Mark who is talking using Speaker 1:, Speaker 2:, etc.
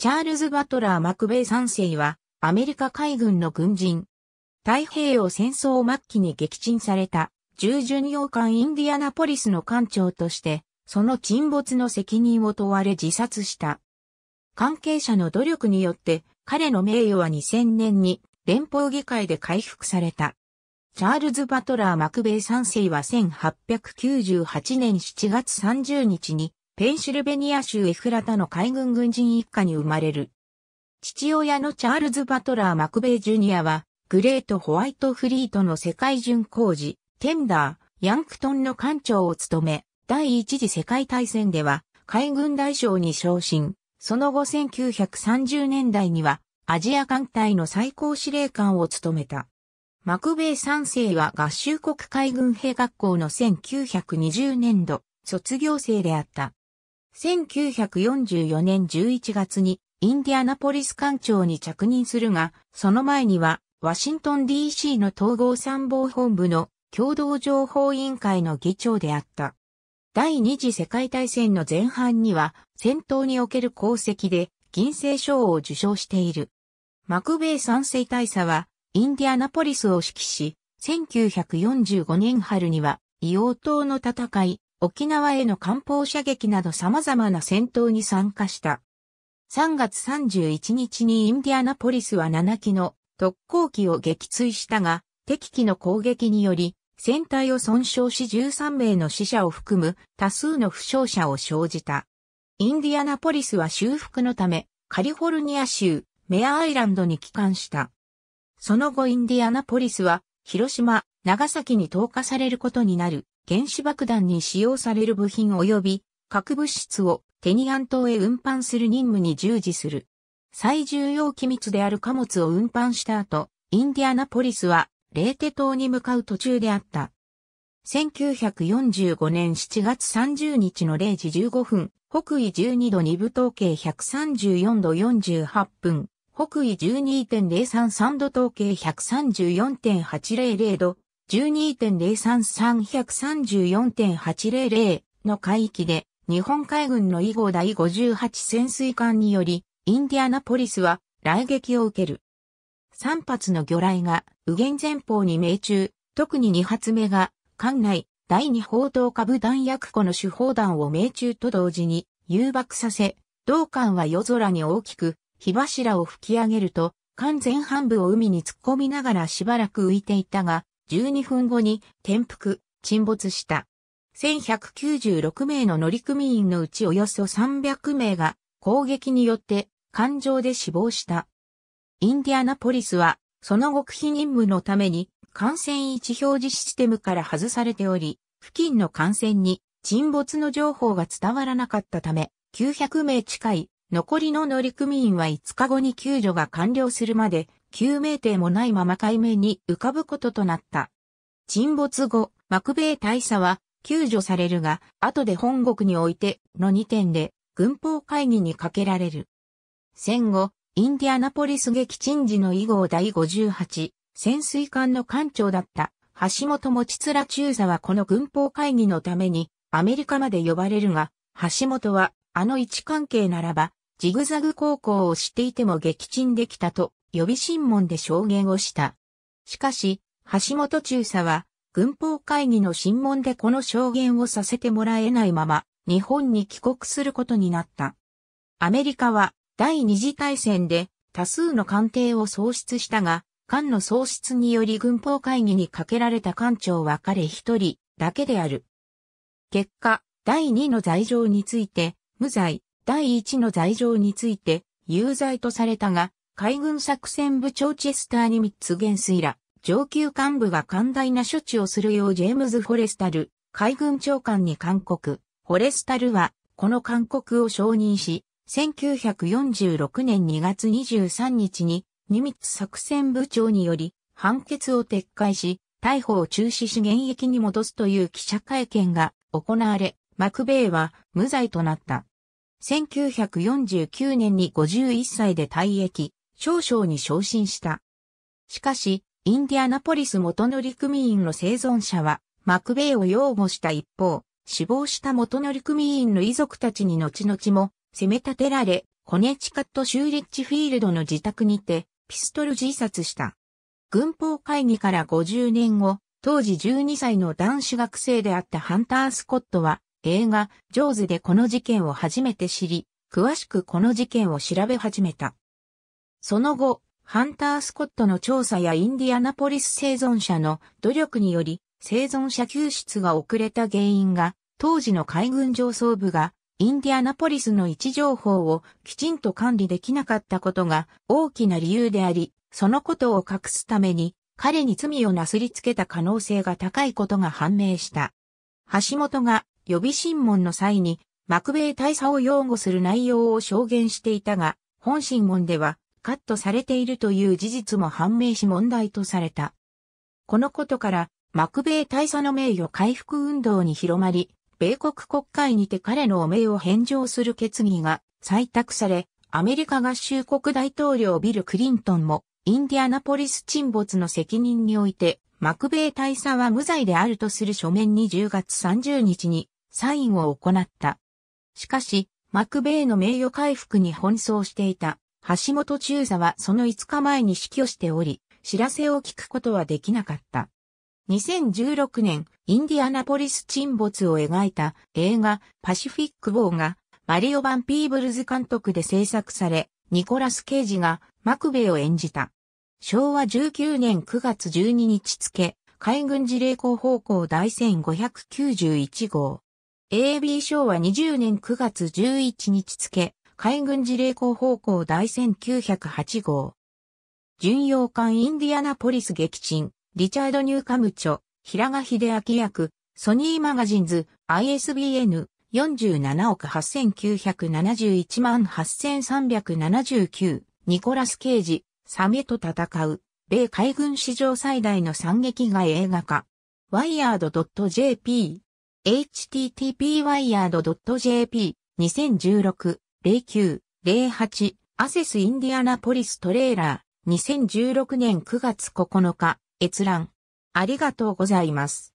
Speaker 1: チャールズ・バトラー・マクベイ3世は、アメリカ海軍の軍人。太平洋戦争末期に撃沈された、従巡洋艦インディアナポリスの艦長として、その沈没の責任を問われ自殺した。関係者の努力によって、彼の名誉は2000年に連邦議会で回復された。チャールズ・バトラー・マクベイ3世は1898年7月30日にペンシルベニア州エフラタの海軍軍人一家に生まれる。父親のチャールズ・バトラー・マクベイ・ジュニアは、グレート・ホワイト・フリートの世界巡航時、テンダー、ヤンクトンの艦長を務め、第一次世界大戦では、海軍大将に昇進、その後1930年代には、アジア艦隊の最高司令官を務めた。マクベイ3世は合衆国海軍兵学校の1920年度、卒業生であった。1944年11月にインディアナポリス艦長に着任するが、その前にはワシントン DC の統合参謀本部の共同情報委員会の議長であった。第二次世界大戦の前半には戦闘における功績で銀星賞を受賞している。マクベイ三世大佐はインディアナポリスを指揮し、1945年春には硫黄島の戦い、沖縄への艦砲射撃など様々な戦闘に参加した。3月31日にインディアナポリスは7機の特攻機を撃墜したが、敵機の攻撃により、船体を損傷し13名の死者を含む多数の負傷者を生じた。インディアナポリスは修復のため、カリフォルニア州メアアイランドに帰還した。その後インディアナポリスは広島、長崎に投下されることになる原子爆弾に使用される部品及び核物質をテニアン島へ運搬する任務に従事する。最重要機密である貨物を運搬した後、インディアナポリスはレーテ島に向かう途中であった。1945年7月30日の0時15分、北緯12度2部統計134度48分、北緯12.033度統計134.800度、12.033-134.800の海域で、日本海軍の以後第58潜水艦により、インディアナポリスは雷撃を受ける。3発の魚雷が右舷前方に命中、特に2発目が、艦内第2砲塔下部弾薬庫の手砲弾を命中と同時に誘爆させ、同艦は夜空に大きく火柱を吹き上げると、艦前半部を海に突っ込みながらしばらく浮いていたが、12分後に転覆、沈没した。1196名の乗組員のうちおよそ300名が攻撃によって艦上で死亡した。インディアナポリスはその極秘任務のために艦船位置表示システムから外されており、付近の艦船に沈没の情報が伝わらなかったため、900名近い残りの乗組員は5日後に救助が完了するまで救命艇もないまま海面に浮かぶこととなった。沈没後、幕米大佐は救助されるが、後で本国においての2点で軍法会議にかけられる。戦後、インディアナポリス撃沈時の以号第58潜水艦の艦長だった橋本持良中佐はこの軍法会議のためにアメリカまで呼ばれるが、橋本はあの位置関係ならばジグザグ航行をしていても撃沈できたと予備審問で証言をした。しかし、橋本中佐は、軍法会議の審問でこの証言をさせてもらえないまま、日本に帰国することになった。アメリカは、第二次大戦で、多数の艦艇を喪失したが、艦の喪失により軍法会議にかけられた艦長は彼一人だけである。結果、第二の罪状について、無罪、第一の罪状について、有罪とされたが、海軍作戦部長チェスターにミッツ元帥ら、上級幹部が寛大な処置をするようジェームズ・フォレスタル、海軍長官に勧告。フォレスタルは、この勧告を承認し、1946年2月23日に、ニミッツ作戦部長により、判決を撤回し、逮捕を中止し現役に戻すという記者会見が行われ、マクベイは無罪となった。1949年に51歳で退役、少将に昇進した。しかし、インディアナポリス元乗組員の生存者は、マクベイを擁護した一方、死亡した元乗組員の遺族たちに後々も、攻め立てられ、コネチカット州リッチフィールドの自宅にて、ピストル自殺した。軍法会議から50年後、当時12歳の男子学生であったハンター・スコットは、映画、ジョーズでこの事件を初めて知り、詳しくこの事件を調べ始めた。その後、ハンター・スコットの調査やインディアナポリス生存者の努力により、生存者救出が遅れた原因が、当時の海軍上層部が、インディアナポリスの位置情報をきちんと管理できなかったことが大きな理由であり、そのことを隠すために、彼に罪をなすりつけた可能性が高いことが判明した。橋本が予備審問の際に、幕米大佐を擁護する内容を証言していたが、本審問では、カットされているという事実も判明し問題とされた。このことから、マクベイ大佐の名誉回復運動に広まり、米国国会にて彼の汚名を返上する決議が採択され、アメリカ合衆国大統領ビル・クリントンも、インディアナポリス沈没の責任において、マクベイ大佐は無罪であるとする書面に10月30日にサインを行った。しかし、マクベイの名誉回復に奔走していた橋本中佐はその5日前に死去しており、知らせを聞くことはできなかった。2016年、インディアナポリス沈没を描いた映画パシフィック・ウォーがマリオ・バン・ピーブルズ監督で制作され、ニコラス・ケイジがマクベイを演じた。昭和19年9月12日付、海軍事例校方向第1591号。AB 昭和20年9月11日付、海軍事例校報向第1908号。巡洋艦インディアナポリス撃沈、リチャード・ニューカムチョ、平賀秀明役、ソニーマガジンズ、ISBN、47億8971万8379、ニコラス・ケージ、サメと戦う、米海軍史上最大の惨劇が映画化。wired.jp http wired.jp 2016 09-08アセスインディアナポリストレーラー2016年9月9日閲覧ありがとうございます。